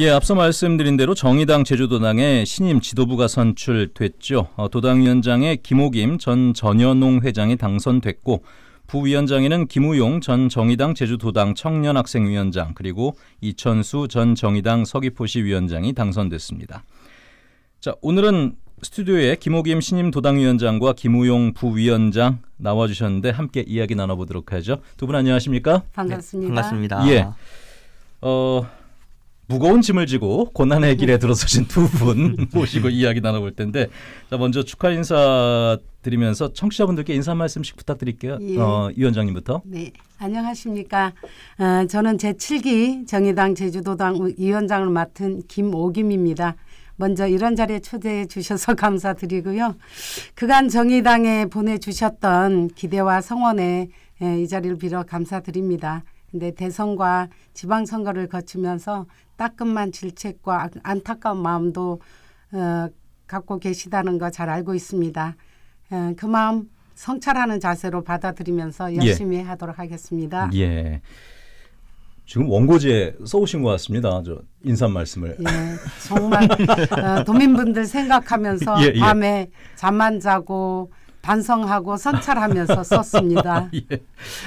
예, 앞서 말씀드린 대로 정의당 제주도당의 신임 지도부가 선출됐죠. 어, 도당위원장에 김호김 전 전현홍 회장이 당선됐고 부위원장에는 김우용 전 정의당 제주도당 청년학생위원장 그리고 이천수 전 정의당 서귀포시 위원장이 당선됐습니다. 자, 오늘은 스튜디오에 김호김 신임 도당위원장과 김우용 부위원장 나와주셨는데 함께 이야기 나눠보도록 하죠. 두 분 안녕하십니까? 네, 반갑습니다. 네, 반갑습니다. 예. 어, 무거운 짐을 지고 고난의 길에 들어서신 두 분 모시고 이야기 나눠볼 텐데 자 먼저 축하 인사 드리면서 청취자분들께 인사 말씀씩 부탁드릴게요. 예. 어, 위원장님부터. 네. 안녕하십니까. 어, 저는 제7기 정의당 제주도당 위원장을 맡은 김오김입니다. 먼저 이런 자리에 초대해 주셔서 감사드리고요. 그간 정의당에 보내주셨던 기대와 성원에 예, 이 자리를 빌어 감사드립니다. 근데 대선과 지방선거를 거치면서 따끔한 질책과 안타까운 마음도 어, 갖고 계시다는 거 잘 알고 있습니다. 어, 그 마음 성찰하는 자세로 받아들이면서 예. 열심히 예. 하도록 하겠습니다. 예. 지금 원고지에 써오신 것 같습니다. 저 인사 말씀을. 예, 정말 어, 도민분들 생각하면서 예, 예, 밤에 잠만 자고 반성하고 선찰하면서 썼습니다. 예.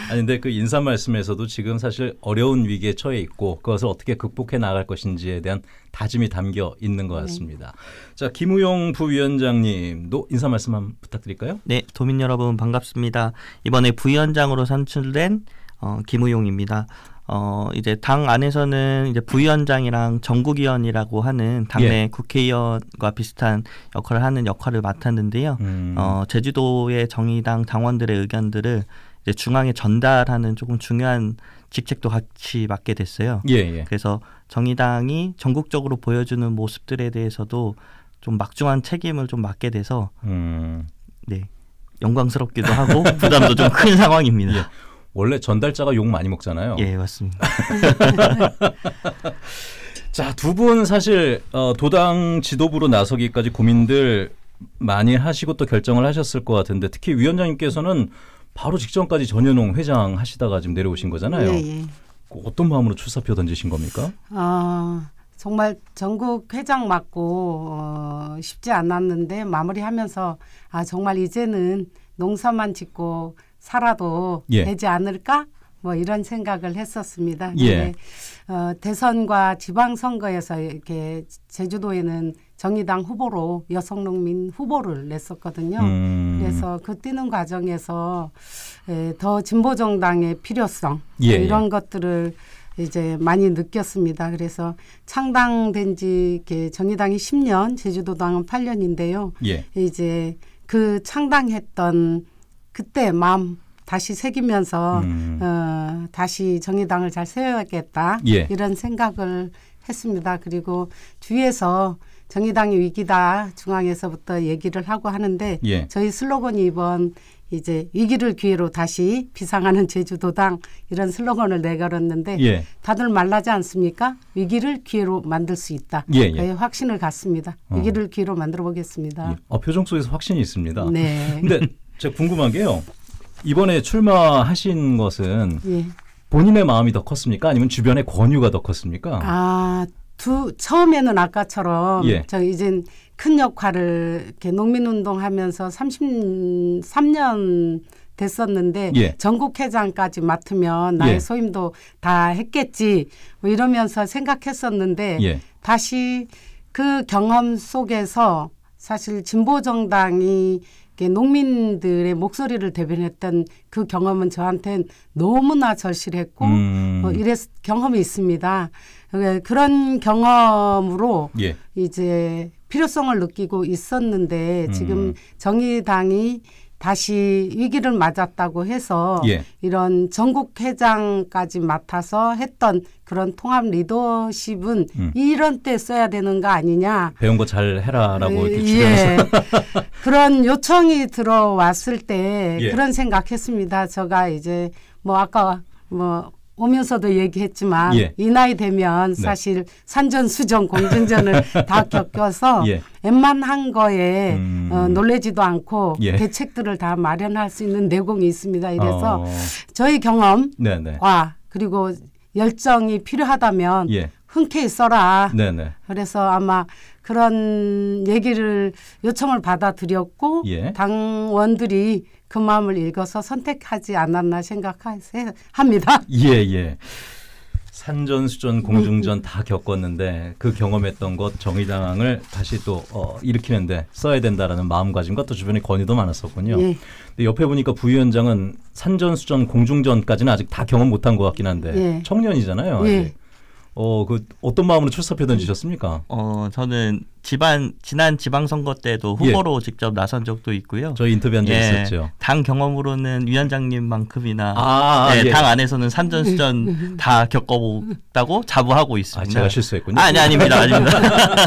아니 근데 그 인사 말씀에서도 지금 사실 어려운 위기에 처해 있고 그것을 어떻게 극복해 나갈 것인지에 대한 다짐이 담겨 있는 것 네. 같습니다. 네. 자, 김우용 부위원장님도 인사 말씀 한 부탁드릴까요? 네, 도민 여러분 반갑습니다. 이번에 부위원장으로 선출된 어, 김우용입니다. 어 이제 당 안에서는 이제 부위원장이랑 정국위원이라고 하는 당내 예. 국회의원과 비슷한 역할을 하는 역할을 맡았는데요. 음. 어 제주도의 정의당 당원들의 의견들을 이제 중앙에 전달하는 조금 중요한 직책도 같이 맡게 됐어요. 예, 예. 그래서 정의당이 전국적으로 보여주는 모습들에 대해서도 좀 막중한 책임을 좀 맡게 돼서 음. 네 영광스럽기도 하고 부담도 좀 큰 상황입니다. 예. 원래 전달자가 욕 많이 먹잖아요. 예, 맞습니다. 자, 두 분 사실 어, 도당 지도부로 나서기까지 고민들 많이 하시고 또 결정을 하셨을 것 같은데 특히 위원장님께서는 바로 직전까지 전현웅 회장 하시다가 지금 내려오신 거잖아요. 예, 예. 그 어떤 마음으로 출사표 던지신 겁니까? 아 정말 전국 회장 맡고 어, 쉽지 않았는데 마무리하면서 아 정말 이제는 농사만 짓고 살아도 예. 되지 않을까? 뭐 이런 생각을 했었습니다. 예. 어, 대선과 지방선거에서 이렇게 제주도에는 정의당 후보로 여성농민 후보를 냈었거든요. 음. 그래서 그 뛰는 과정에서 에, 더 진보정당의 필요성 뭐 예, 예. 이런 것들을 이제 많이 느꼈습니다. 그래서 창당된 지 정의당이 10년, 제주도당은 8년인데요. 예. 이제 그 창당했던 그때 마음 다시 새기면서 음. 어, 다시 정의당을 잘 세워야겠다 예. 이런 생각을 했습니다. 그리고 주위에서 정의당이 위기다 중앙에서부터 얘기를 하고 하는데 예. 저희 슬로건이 이번 이제 위기를 기회로 다시 비상하는 제주도당 이런 슬로건을 내걸었는데 예. 다들 말라지 않습니까? 위기를 기회로 만들 수 있다. 예, 예. 확신을 갖습니다. 어. 위기를 기회로 만들어 보겠습니다. 예. 어, 표정 속에서 확신이 있습니다. 네. 근데 제가 궁금한 게요. 이번에 출마하신 것은 예. 본인의 마음이 더 컸습니까? 아니면 주변의 권유가 더 컸습니까? 아, 두 처음에는 아까처럼 예. 저 이젠 큰 역할을 이렇게 농민 운동하면서 33년 됐었는데 예. 전국 회장까지 맡으면 나의 예. 소임도 다 했겠지 뭐 이러면서 생각했었는데 예. 다시 그 경험 속에서 사실 진보 정당이 농민들의 목소리를 대변했던 그 경험은 저한테는 너무나 절실했고 음. 어, 이랬 경험이 있습니다. 그, 그런 경험으로 예. 이제 필요성을 느끼고 있었는데 지금 음. 정의당이 다시 위기를 맞았다고 해서 예. 이런 전국 회장까지 맡아서 했던 그런 통합 리더십은 음. 이런 때 써야 되는 거 아니냐. 배운 거 잘 해라라고 이렇게 주변에서 예. 그런 요청이 들어왔을 때 예. 그런 생각했습니다. 제가 이제 뭐 아까 뭐 오면서도 얘기했지만 예. 이 나이 되면 네. 사실 네. 산전수전 공전전을 다 겪어서 예. 웬만한 거에 음. 어, 놀래지도 않고 예. 대책들을 다 마련할 수 있는 내공이 있습니다. 이래서 어. 저희 경험과 네네. 네. 그리고 열정이 필요하다면 예. 흔쾌히 써라. 네네. 네. 그래서 아마 그런 얘기를 요청을 받아들였고 예. 당원들이 그 마음을 읽어서 선택하지 않았나 생각합니다. 예, 예. 산전, 수전, 공중전 다 겪었는데 그 경험했던 것 정의당을 다시 또 어, 일으키는데 써야 된다라는 마음가짐과 또 주변에 권유도 많았었군요. 예. 근데 옆에 보니까 부위원장은 산전, 수전, 공중전까지는 아직 다 경험 못한 것 같긴 한데 예. 청년이잖아요. 예. 어, 그 어떤 마음으로 출사표 던지셨습니까? 어, 저는 지방 지난 지방 선거 때도 후보로 예. 직접 나선 적도 있고요. 저희 인터뷰한 적 예, 있었죠. 당 경험으로는 위원장님만큼이나 아, 아, 예, 예. 당 안에서는 산전 수전 네. 다겪어보다고 자부하고 있습니다. 아, 제가 실수했군요. 아니 아닙니다, 아닙니다.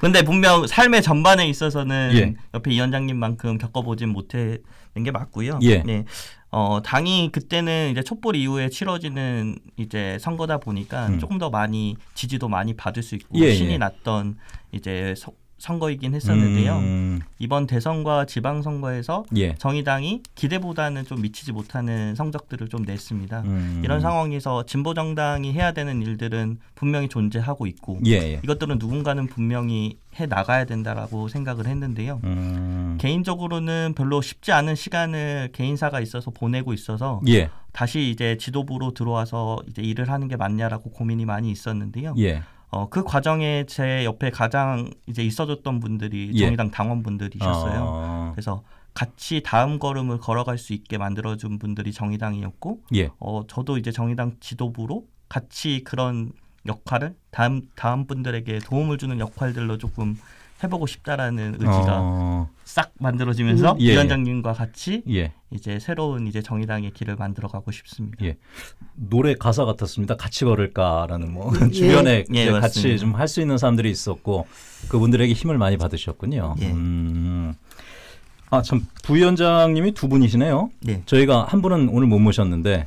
근데 분명 삶의 전반에 있어서는 예. 옆에 위원장님만큼 겪어보진 못해. 게 맞고요. 예. 네. 어, 당이 그때는 이제 촛불 이후에 치러지는 이제 선거다 보니까 음. 조금 더 많이 지지도 많이 받을 수 있고 예, 신이 예. 났던 이제 선거이긴 했었는데요. 음. 이번 대선과 지방선거에서 예. 정의당이 기대보다는 좀 미치지 못하는 성적들을 좀 냈습니다. 음. 이런 상황에서 진보정당이 해야 되는 일들은 분명히 존재하고 있고 예, 예 이것들은 누군가는 분명히 해 나가야 된다라고 생각을 했는데요. 음. 개인적으로는 별로 쉽지 않은 시간을 개인사가 있어서 보내고 있어서 예. 다시 이제 지도부로 들어와서 이제 일을 하는 게 맞냐라고 고민이 많이 있었는데요. 예. 어, 그 과정에 제 옆에 가장 이제 있어줬던 분들이 예. 정의당 당원분들이셨어요. 어. 그래서 같이 다음 걸음을 걸어갈 수 있게 만들어준 분들이 정의당이었고, 예. 어, 저도 이제 정의당 지도부로 같이 그런 역할을 다음 다음 분들에게 도움을 주는 역할들로 조금 해보고 싶다라는 어. 의지가 어... 싹 만들어지면서 예. 위원장님과 같이 예. 이제 새로운 이제 정의당의 길을 만들어가고 싶습니다. 예. 노래 가사 같았습니다. 같이 걸을까라는 뭐 예. 주변에 예, 같이 좀 할 수 있는 사람들이 있었고 그분들에게 힘을 많이 받으셨군요. 예. 음. 아참 부위원장님이 두 분이시네요. 저희가 한 분은 오늘 못 모셨는데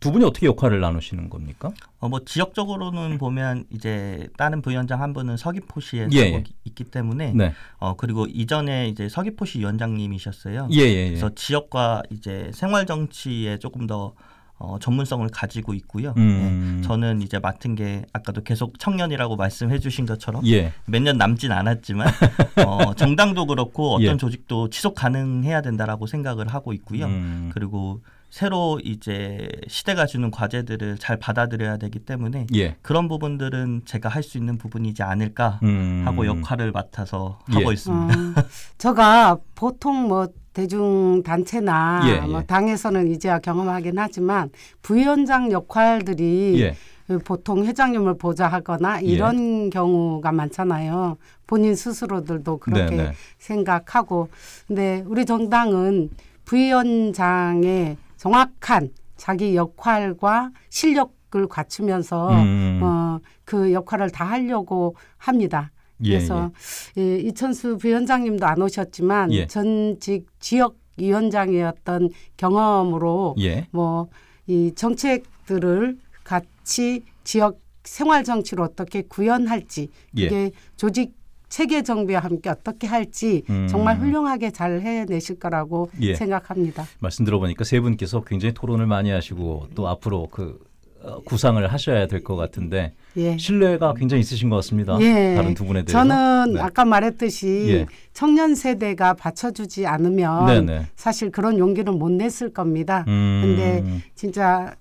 두 분이 어떻게 역할을 나누시는 겁니까? 어, 뭐 지역적으로는 보면 이제 다른 부위원장 한 분은 서귀포시에 예. 예. 있기 때문에 네. 어 그리고 이전에 이제 서귀포시 위원장님이셨어요. 예예예. 예, 예. 그래서 지역과 이제 생활 정치에 조금 더 어, 전문성을 가지고 있고요. 음. 예. 저는 이제 맡은 게 아까도 계속 청년이라고 말씀해 주신 것처럼 예. 몇년 남진 않았지만 어, 정당도 그렇고 어떤 예. 조직도 지속 가능해야 된다라고 생각을 하고 있고요. 음. 그리고 새로 이제 시대가 주는 과제들을 잘 받아들여야 되기 때문에 예. 그런 부분들은 제가 할 수 있는 부분이지 않을까 음. 하고 역할을 맡아서 예. 하고 있습니다. 음, 어. 제가 보통 뭐 대중 단체나 예, 예, 뭐 당에서는 이제야 경험하긴 하지만 부위원장 역할들이 예. 보통 회장님을 보좌하거나 예. 이런 예. 경우가 많잖아요. 본인 스스로들도 그렇게 네네. 네. 생각하고. 근데 우리 정당은 부위원장의 정확한 자기 역할과 실력을 갖추면서 음. 어, 그 역할을 다 하려고 합니다. 예, 그래서 예, 예. 예, 이천수 부위원장님도 안 오셨지만 예. 전직 지역 위원장이었던 경험으로 예. 뭐이 정책들을 같이 지역 생활 정치로 어떻게 구현할지 이게 예. 조직 체계 정비와 함께 어떻게 할지 음. 정말 훌륭하게 잘 해내실 거라고 예. 생각합니다. 말씀 들어보니까 세 분께서 굉장히 토론을 많이 하시고 또 앞으로 그 어, 구상을 하셔야 될 것 같은데 예. 신뢰가 굉장히 있으신 것 같습니다. 예. 다른 두 분에 대해서. 저는 네. 아까 말했듯이 예. 청년 세대가 받쳐주지 않으면 네네. 네. 사실 그런 용기를 못 냈을 겁니다. 음. 근데 진짜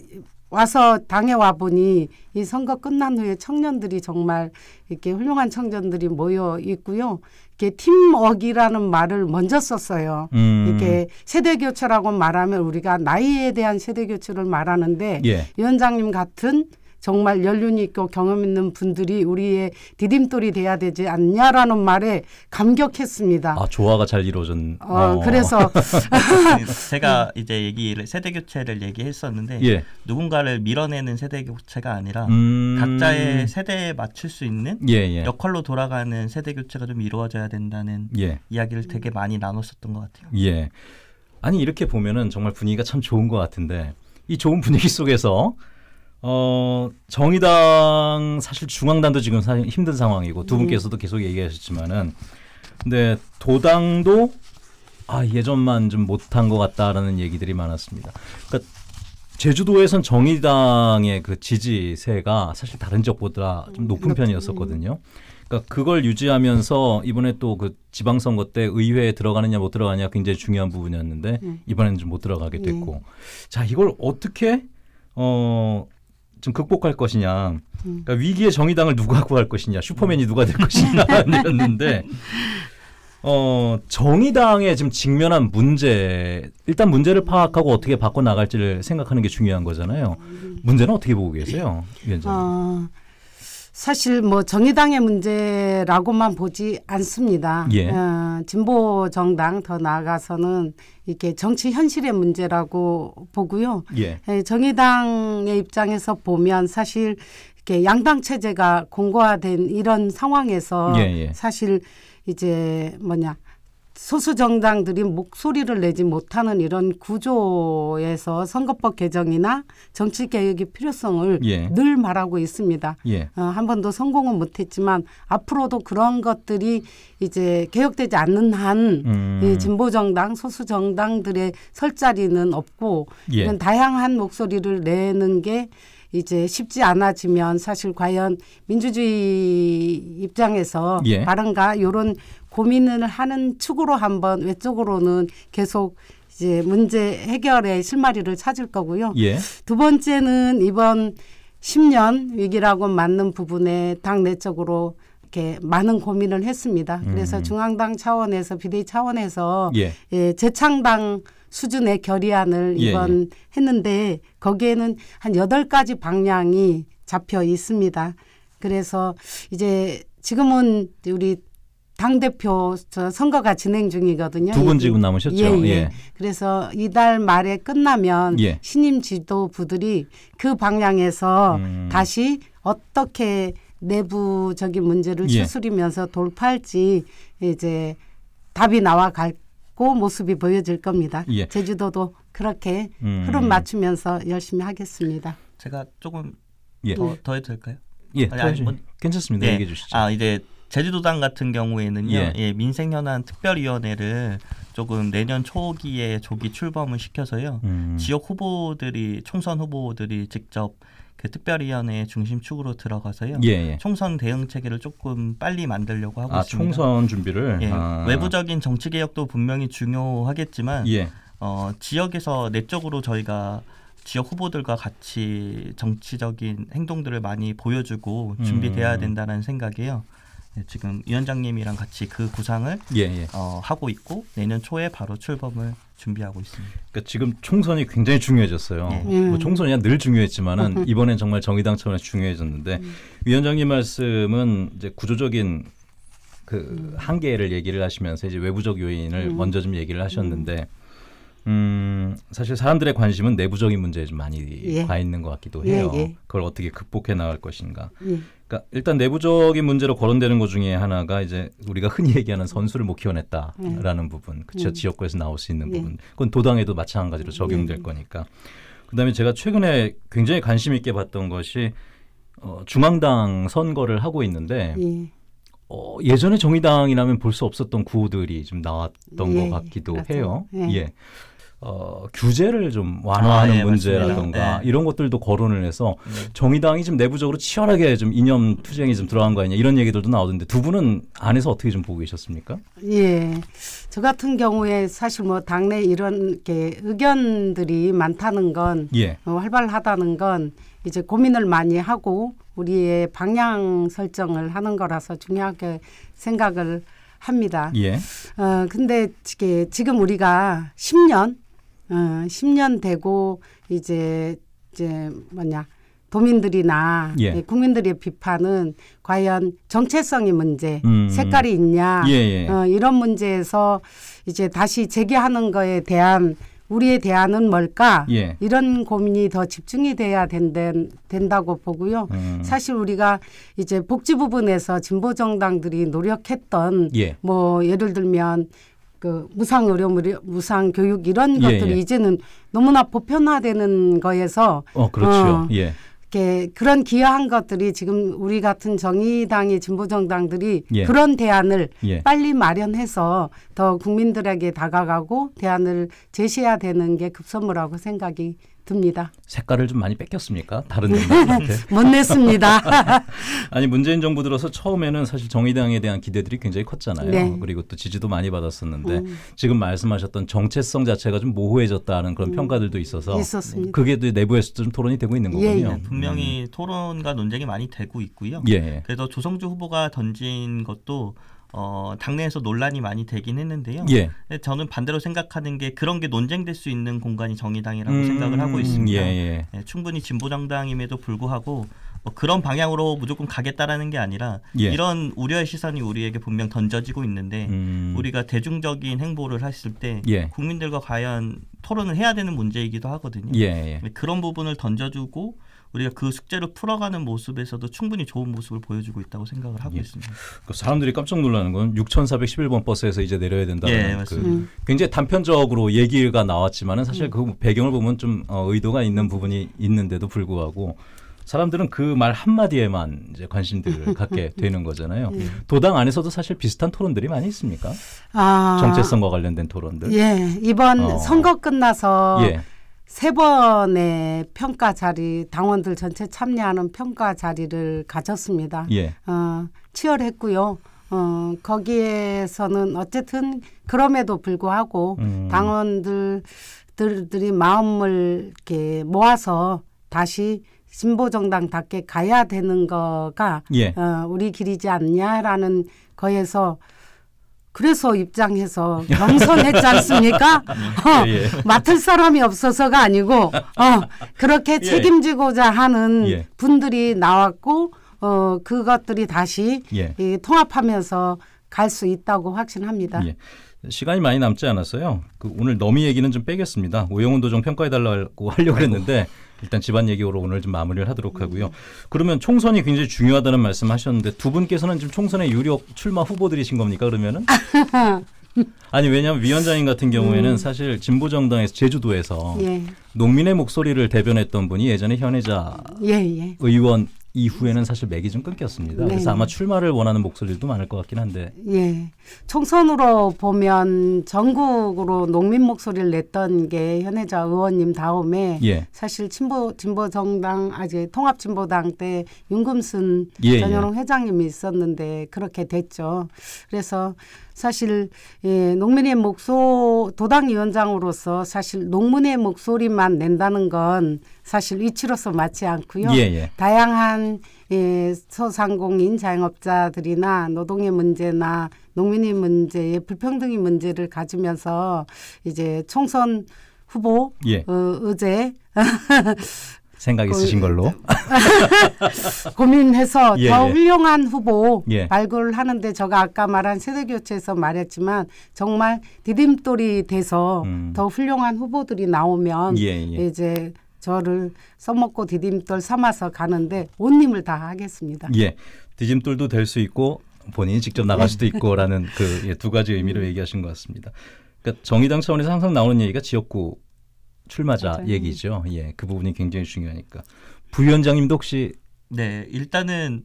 와서 당에 와 보니 이 선거 끝난 후에 청년들이 정말 이렇게 훌륭한 청년들이 모여 있고요. 이렇게 팀웍이라는 말을 먼저 썼어요. 음. 이렇게 세대 교체라고 말하면 우리가 나이에 대한 세대 교체를 말하는데 예. 위원장님 같은 정말 연륜이 있고 경험 있는 분들이 우리의 디딤돌이 돼야 되지 않냐라는 말에 감격했습니다. 아 조화가 잘 이루어진. 어, 어. 그래서 제가 음. 이제 얘기를 세대 교체를 얘기했었는데 예. 누군가를 밀어내는 세대 교체가 아니라 음... 각자의 세대에 맞출 수 있는 예, 예. 역할로 돌아가는 세대 교체가 좀 이루어져야 된다는 예. 이야기를 되게 많이 나눴었던 것 같아요. 예. 아니 이렇게 보면은 정말 분위기가 참 좋은 것 같은데 이 좋은 분위기 속에서 어, 정의당 사실 중앙당도 지금 사, 실 힘든 상황이고 두 분께서도 계속 얘기하셨지만은 근데 도당도 아 예전만 좀 못한 것 같다라는 얘기들이 많았습니다. 그러니까 제주도에선 정의당의 그 지지세가 사실 다른 지역보다 좀 높은 편이었었거든요. 그러니까 그걸 유지하면서 이번에 또 그 지방선거 때 의회에 들어가느냐 못 들어가느냐 굉장히 중요한 부분이었는데 네. 이번에는 좀 못 들어가게 됐고 네. 자 이걸 어떻게 어좀 극복할 것이냐, 음. 그러니까 위기의 정의당을 누가 구할 것이냐, 슈퍼맨이 누가 될 것이냐였는데 음. 어, 정의당의 지금 직면한 문제, 일단 문제를 파악하고 어떻게 바꿔 나갈지를 생각하는 게 중요한 거잖아요. 음. 문제는 어떻게 보고 계세요, 위원장님? 어, 사실 뭐 정의당의 문제라고만 보지 않습니다. 예. 어, 진보 정당 더 나아가서는 이렇게 정치 현실의 문제라고 보고요. 예. 정의당의 입장에서 보면 사실 이렇게 양당 체제가 공고화된 이런 상황에서 예예. 예. 사실 이제 뭐냐 소수 정당들이 목소리를 내지 못하는 이런 구조에서 선거법 개정이나 정치 개혁의 필요성을 예. 늘 말하고 있습니다. 예. 어, 한 번도 성공은 못했지만 앞으로도 그런 것들이 이제 개혁되지 않는 한 음. 이 진보 정당, 소수 정당들의 설 자리는 없고 예. 이런 다양한 목소리를 내는 게 이제 쉽지 않아지면 사실 과연 민주주의 입장에서 예. 바른가 이런 고민을 하는 축으로 한번 외적으로는 계속 이제 문제 해결의 실마리를 찾을 거고요. 예. 두 번째는 이번 10년 위기라고 맞는 부분에 당 내적으로 이렇게 많은 고민을 했습니다. 그래서 음. 중앙당 차원에서 비대위 차원에서 예. 예, 재창당 수준의 결의안을 예, 이번 예, 예. 했는데 거기에는 한 여덟 가지 방향이 잡혀 있습니다. 그래서 이제 지금은 우리 당 대표 선거가 진행 중이거든요. 두분 지금 남으셨죠. 예, 예. 예, 그래서 이달 말에 끝나면 예. 신임 지도부들이 그 방향에서 음. 다시 어떻게 내부적인 문제를 예. 수술이면서 돌파할지 이제 답이 나와 갈그 모습이 보여질 겁니다. 예. 제주도도 그렇게 음. 흐름 맞추면서 열심히 하겠습니다. 제가 조금 예. 더, 더 해도 될까요? 예, 아니, 아니, 뭐, 괜찮습니다. 예. 얘기해 주시죠. 아 이제 제주도당 같은 경우에는요, 예. 예, 민생현안 특별위원회를 조금 내년 초기에 조기 출범을 시켜서요, 음. 지역 후보들이 총선 후보들이 직접 그 특별위원회의 중심축으로 들어가서요. 예, 예. 총선 대응 체계를 조금 빨리 만들려고 하고 아, 있습니다. 총선 준비를 예. 아. 외부적인 정치 개혁도 분명히 중요하겠지만 예. 어, 지역에서 내적으로 저희가 지역 후보들과 같이 정치적인 행동들을 많이 보여주고 음. 준비돼야 된다는 생각이에요. 예, 지금 위원장님이랑 같이 그 구상을 예, 예. 어, 하고 있고 내년 초에 바로 출범을 준비하고 있습니다. 그러니까 지금 총선이 굉장히 중요해졌어요. 예. 뭐 음. 총선이 늘 중요했지만은 음. 이번엔 정말 정의당 차원에서 중요해졌는데 음. 위원장님 말씀은 이제 구조적인 그 음. 한계를 얘기를 하시면서 이제 외부적 요인을 먼저 좀 얘기를 하셨는데. 음, 사실 사람들의 관심은 내부적인 문제에 좀 많이 예. 가 있는 것 같기도 예, 해요. 예, 예. 그걸 어떻게 극복해 나갈 것인가. 예. 그러니까 일단 내부적인 문제로 거론되는 것 중에 하나가 이제 우리가 흔히 얘기하는 선수를 못 키워냈다라는 예. 부분, 그쵸 음. 지역구에서 나올 수 있는 부분. 그건 도당에도 마찬가지로 적용될 거니까. 그다음에 제가 최근에 굉장히 관심 있게 봤던 것이 어, 중앙당 선거를 하고 있는데. 어, 예전에 정의당이라면 볼 수 없었던 구호들이 좀 나왔던 예, 것 같기도 맞아요. 그렇죠. 해요. 예. 예. 어, 규제를 좀 완화하는 아, 예, 문제라든가 네. 이런 것들도 거론을 해서 네. 정의당이 좀 내부적으로 치열하게 좀 이념 투쟁이 좀 들어간 거 아니냐 이런 얘기들도 나오던데 두 분은 안에서 어떻게 좀 보고 계셨습니까? 예. 저 같은 경우에 사실 뭐 당내 이런 게 의견들이 많다는 건 예. 어, 활발하다는 건 이제 고민을 많이 하고 우리의 방향 설정을 하는 거라서 중요하게 생각을 합니다. 예. 어, 근데 이게 지금 우리가 10년 어, 10년 되고 이제 이제 뭐냐 도민들이나 예. 국민들의 비판은 과연 정체성이 문제, 음, 음. 색깔이 있냐 예예. 예. 어, 이런 문제에서 이제 다시 재개하는 거에 대한 우리의 대안은 뭘까? 예. 이런 고민이 더 집중이 돼야 된된, 된다고 보고요. 음. 사실 우리가 이제 복지 부분에서 진보 정당들이 노력했던 예. 뭐 예를 들면 그 무상 의료 무료 무상 교육 이런 예, 것들이 예. 이제는 너무나 보편화되는 거에서 어 그렇죠. 어, 예. 이렇 그런 기여한 것들이 지금 우리 같은 정의당이 진보 정당들이 예. 그런 대안을 예. 빨리 마련해서 더 국민들에게 다가가고 대안을 제시해야 되는 게 급선무라고 생각이 듭니다. 색깔을 좀 많이 뺏겼습니까? 다른 정당한테? 못 냈습니다. 아니 문재인 정부 들어서 처음에는 사실 정의당에 대한 기대들이 굉장히 컸잖아요. 네. 그리고 또 지지도 많이 받았었는데 음. 지금 말씀하셨던 정체성 자체가 좀 모호해졌다는 그런 음. 평가들도 있어서 있었습니다. 그게 또 내부에서도 좀 토론이 되고 있는 거군요. 예. 예. 네, 분명히 토론과 논쟁이 많이 되고 있고요. 예. 예. 그래서 조성주 후보가 던진 것도 어, 당내에서 논란이 많이 되긴 했는데요. 예. 네, 저는 반대로 생각하는 게 그런 게 논쟁될 수 있는 공간이 정의당이라고 음, 생각을 하고 있습니다. 예, 예. 네, 충분히 진보정당임에도 불구하고 뭐 그런 방향으로 무조건 가겠다라는 게 아니라 예. 이런 우려의 시선이 우리에게 분명 던져지고 있는데 음. 우리가 대중적인 행보를 했을 때 예. 국민들과 과연 토론을 해야 되는 문제이기도 하거든요. 예, 네, 그런 부분을 던져주고 우리가 그 숙제를 풀어가는 모습에서도 충분히 좋은 모습을 보여주고 있다고 생각을 하고 예. 있습니다. 그러니까 사람들이 깜짝 놀라는 건 6,411번 버스에서 이제 내려야 된다는 예, 그 음. 굉장히 단편적으로 얘기가 나왔지만 사실 음. 그 배경을 보면 좀 어, 의도가 있는 부분이 있는데도 불구하고 사람들은 그 말 한마디에만 이제 관심들을 갖게 되는 거잖아요. 예. 도당 안에서도 사실 비슷한 토론들이 많이 있습니까? 아, 정체성과 관련된 토론들. 예. 이번 어. 선거 끝나서 예. 세 번의 평가 자리 당원들 전체 참여하는 평가 자리를 가졌습니다. 예. 어, 치열했고요. 어, 거기에서는 어쨌든 그럼에도 불구하고 음. 당원들들이 마음을 이렇게 모아서 다시 진보 정당답게 가야 되는 거가 예. 어, 우리 길이지 않냐라는 거에서 그래서 입장해서 경선했지 않습니까? 예, 어, 예, 예. 맡을 사람이 없어서가 아니고 어, 그렇게 예. 책임지고자 하는 예. 분들이 나왔고 어, 그것들이 다시 예. 이, 통합하면서 갈 수 있다고 확신합니다. 시간이 많이 남지 않았어요. 그 오늘 너미 얘기는 좀 빼겠습니다. 오영훈 도정 평가해달라고 하려고 아이고. 했는데 일단 집안 얘기로 오늘 좀 마무리를 하도록 하고요. 그러면 총선이 굉장히 중요하다는 말씀하셨는데 두 분께서는 지금 총선의 유력 출마 후보들이신 겁니까 그러면은? 아니 왜냐하면 위원장님 같은 경우에는 음. 사실 진보 정당에서 제주도에서 예. 농민의 목소리를 대변했던 분이 예전에 현혜자 예, 예. 의원 이후에는 사실 맥이 좀 끊겼습니다. 네. 그래서 아마 출마를 원하는 목소리도 많을 것 같긴 한데. 예. 총선으로 보면 전국으로 농민 목소리를 냈던 게 현혜자 의원님 다음에 예. 사실 진보 진보 정당 아직 통합 진보당 때 윤금순 예, 예. 전현웅 예. 회장님이 있었는데 그렇게 됐죠. 그래서 사실 예, 농민의 목소 도당 위원장으로서 사실 농민의 목소리만 낸다는 건 사실 위치로서 맞지 않고요. 예, 예. 다양한 예, 소상공인 자영업자들이나 노동의 문제나 농민의 문제의 불평등의 문제를 가지면서 이제 총선 후보 예. 어, 의제 생각 있으신 고, 걸로 고민해서 예, 예. 더 예. 훌륭한 후보 예. 발굴하는데 제가 아까 말한 세대 교체에서 말했지만 정말 디딤돌이 돼서 음. 더 훌륭한 후보들이 나오면 예, 예. 이제 저를 써먹고 디딤돌 삼아서 가는데 온 힘을 다 하겠습니다. 예, 디딤돌도 될 수 있고 본인이 직접 나갈 네. 수도 있고라는 그두 예, 가지 의미로 음. 얘기하신 것 같습니다. 그러니까 정의당 차원에서 항상 나오는 얘기가 지역구 출마자 맞아요. 얘기죠. 예, 그 부분이 굉장히 중요하니까 부위원장님도 혹시 네 일단은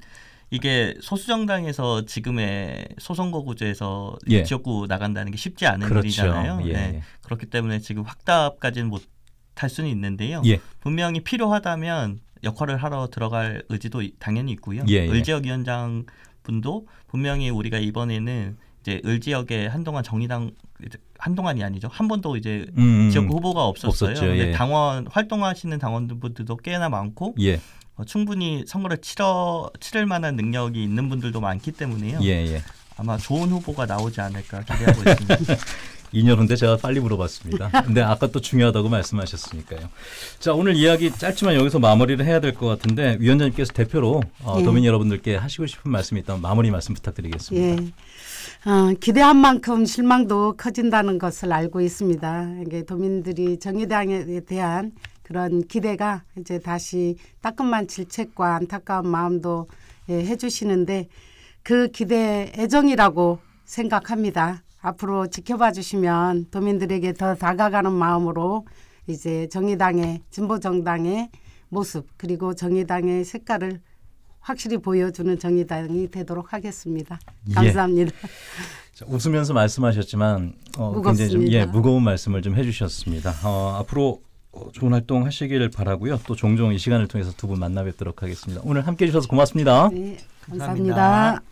이게 소수정당에서 지금의 소선거구제에서 예. 지역구 나간다는 게 쉽지 않은 그렇죠. 일이잖아요. 예. 네. 예. 그렇기 때문에 지금 확답까지는 못탈 수는 있는데요. 예. 분명히 필요하다면 역할을 하러 들어갈 의지도 당연히 있고요. 예, 예. 을지역 위원장 분도 분명히 우리가 이번에는 이제 을지역에 한동안 정의당 한동안이 아니죠. 한 번도 이제 음, 음. 지역구 후보가 없었어요. 없었죠, 근데 예. 당원 활동하시는 당원분들도 꽤나 많고 예. 어, 충분히 선거를 치러 치를 만한 능력이 있는 분들도 많기 때문에요. 예, 아마 좋은 후보가 나오지 않을까 기대하고 있습니다. 2년 후인데 제가 빨리 물어봤습니다. 근데 아까 또 중요하다고 말씀하셨으니까요. 자, 오늘 이야기 짧지만 여기서 마무리를 해야 될 것 같은데 위원장님께서 대표로 어, 예. 도민 여러분들께 하시고 싶은 말씀이 있다면 마무리 말씀 부탁드리겠습니다. 예. 어, 기대한 만큼 실망도 커진다는 것을 알고 있습니다. 이게 도민들이 정의당에 대한 그런 기대가 이제 다시 따끔한 질책과 안타까운 마음도 예, 해주시는데 그 기대 애정이라고 생각합니다. 앞으로 지켜봐 주시면 도민들에게 더 다가가는 마음으로 이제 정의당의 진보 정당의 모습 그리고 정의당의 색깔을 확실히 보여주는 정의당이 되도록 하겠습니다. 예. 감사합니다. 예. 웃으면서 말씀하셨지만 어, 굉장히 좀, 예, 무거운 말씀을 좀 해주셨습니다. 어, 앞으로 좋은 활동 하시길 바라고요. 또 종종 이 시간을 통해서 두 분 만나 뵙도록 하겠습니다. 오늘 함께해 주셔서 고맙습니다. 네, 감사합니다. 감사합니다.